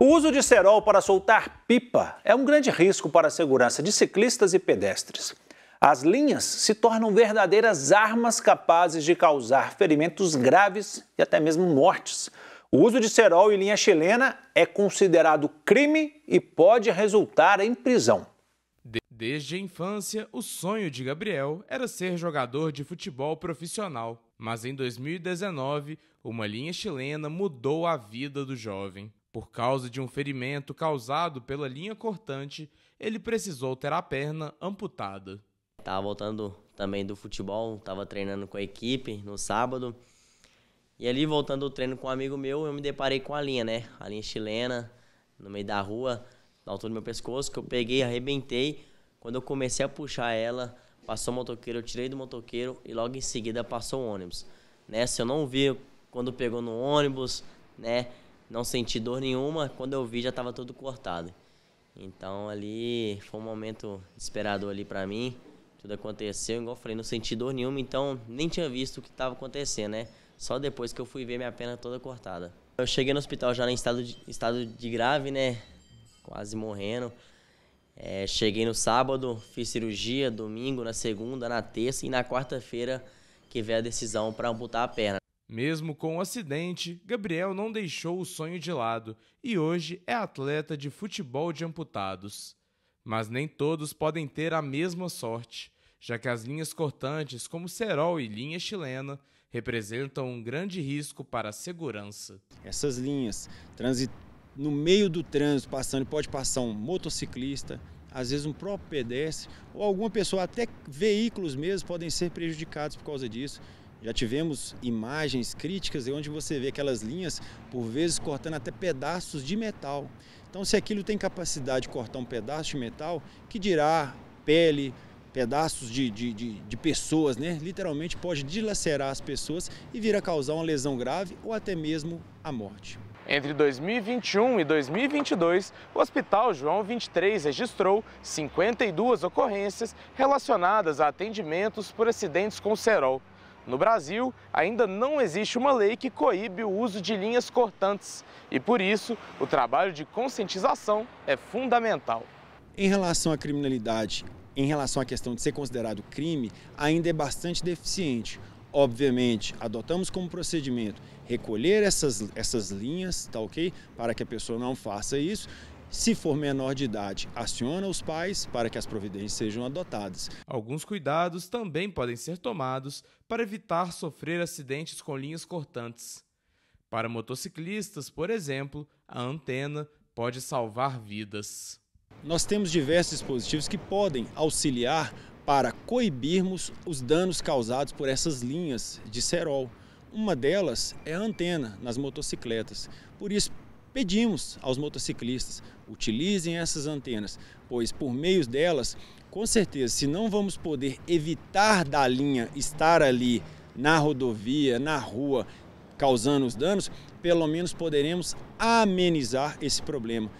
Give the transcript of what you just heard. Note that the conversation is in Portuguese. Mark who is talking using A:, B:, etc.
A: O uso de cerol para soltar pipa é um grande risco para a segurança de ciclistas e pedestres. As linhas se tornam verdadeiras armas capazes de causar ferimentos graves e até mesmo mortes. O uso de cerol em linha chilena é considerado crime e pode resultar em prisão.
B: Desde a infância, o sonho de Gabriel era ser jogador de futebol profissional. Mas em 2019, uma linha chilena mudou a vida do jovem. Por causa de um ferimento causado pela linha cortante, ele precisou ter a perna
C: amputada. Tava voltando também do futebol, tava treinando com a equipe no sábado. E ali voltando do treino com um amigo meu, eu me deparei com a linha, né? A linha chilena, no meio da rua, na altura do meu pescoço, que eu peguei, arrebentei. Quando eu comecei a puxar ela, passou o motoqueiro, eu tirei do motoqueiro e logo em seguida passou o ônibus. Nessa eu não vi quando pegou no ônibus, né? não senti dor nenhuma. Quando eu vi, já estava todo cortado. Então ali foi um momento esperado ali para mim. Tudo aconteceu, igual eu falei, não senti dor nenhuma, então nem tinha visto o que estava acontecendo, né? Só depois que eu fui ver minha perna toda cortada. Eu cheguei no hospital já em estado de, estado de grave, né? Quase morrendo. É, cheguei no sábado, fiz cirurgia, domingo, na segunda, na terça e na quarta-feira que veio a decisão para amputar a perna. Mesmo com o acidente, Gabriel não deixou o sonho de lado e
B: hoje é atleta de futebol de amputados. Mas nem todos podem ter a mesma sorte, já que as linhas cortantes, como cerol e linha chilena, representam um grande risco para a segurança.
A: Essas linhas, no meio do trânsito passando, pode passar um motociclista, às vezes um próprio pedestre ou alguma pessoa, até veículos mesmo podem ser prejudicados por causa disso. Já tivemos imagens críticas de onde você vê aquelas linhas, por vezes, cortando até pedaços de metal. Então, se aquilo tem capacidade de cortar um pedaço de metal, que dirá pele, pedaços de, de, de, de, pessoas, né? literalmente pode dilacerar as pessoas e vir a causar uma lesão grave ou até mesmo a morte.
B: Entre 2021 e 2022, o Hospital João 23 registrou 52 ocorrências relacionadas a atendimentos por acidentes com cerol. No Brasil, ainda não existe uma lei que coíbe o uso de linhas cortantes e, por isso, o trabalho de conscientização é
A: fundamental. Em relação à criminalidade, em relação à questão de ser considerado crime, ainda é bastante deficiente. Obviamente, adotamos como procedimento recolher essas, essas linhas, tá ok? Para que a pessoa não faça isso se for menor de idade, aciona os pais para que as providências sejam adotadas. Alguns cuidados também podem ser tomados para evitar sofrer
B: acidentes com linhas cortantes. Para motociclistas, por exemplo, a antena
A: pode salvar vidas. Nós temos diversos dispositivos que podem auxiliar para coibirmos os danos causados por essas linhas de cerol. Uma delas é a antena nas motocicletas. Por isso, Pedimos aos motociclistas, utilizem essas antenas, pois por meio delas, com certeza, se não vamos poder evitar da linha estar ali na rodovia, na rua, causando os danos, pelo menos poderemos amenizar esse problema.